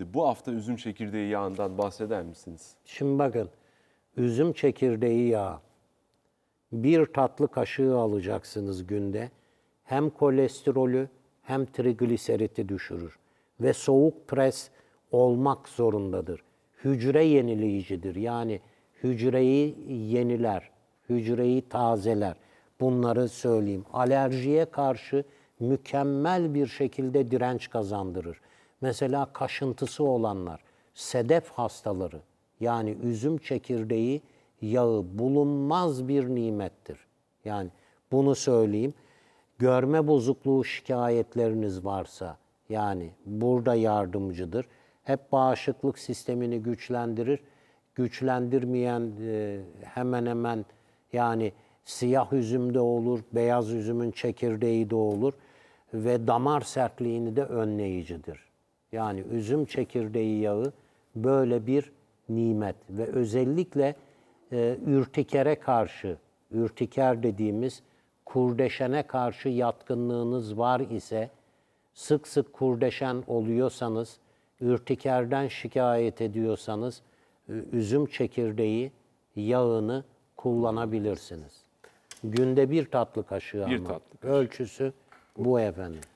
Bu hafta üzüm çekirdeği yağından bahseder misiniz? Şimdi bakın, üzüm çekirdeği yağı. Bir tatlı kaşığı alacaksınız günde. Hem kolesterolü hem trigliseriti düşürür. Ve soğuk pres olmak zorundadır. Hücre yenileyicidir. Yani hücreyi yeniler, hücreyi tazeler. Bunları söyleyeyim. Alerjiye karşı mükemmel bir şekilde direnç kazandırır. Mesela kaşıntısı olanlar, sedef hastaları yani üzüm çekirdeği yağı bulunmaz bir nimettir. Yani bunu söyleyeyim. Görme bozukluğu şikayetleriniz varsa yani burada yardımcıdır. Hep bağışıklık sistemini güçlendirir. Güçlendirmeyen e, hemen hemen yani siyah üzüm de olur, beyaz üzümün çekirdeği de olur ve damar sertliğini de önleyicidir. Yani üzüm çekirdeği yağı böyle bir nimet ve özellikle e, ürtikere karşı, ürtiker dediğimiz kurdeşene karşı yatkınlığınız var ise, sık sık kurdeşen oluyorsanız, ürtikerden şikayet ediyorsanız, e, üzüm çekirdeği yağını kullanabilirsiniz. Günde bir tatlı kaşığı bir ama. tatlı kaşığı. Ölçüsü bu efendim.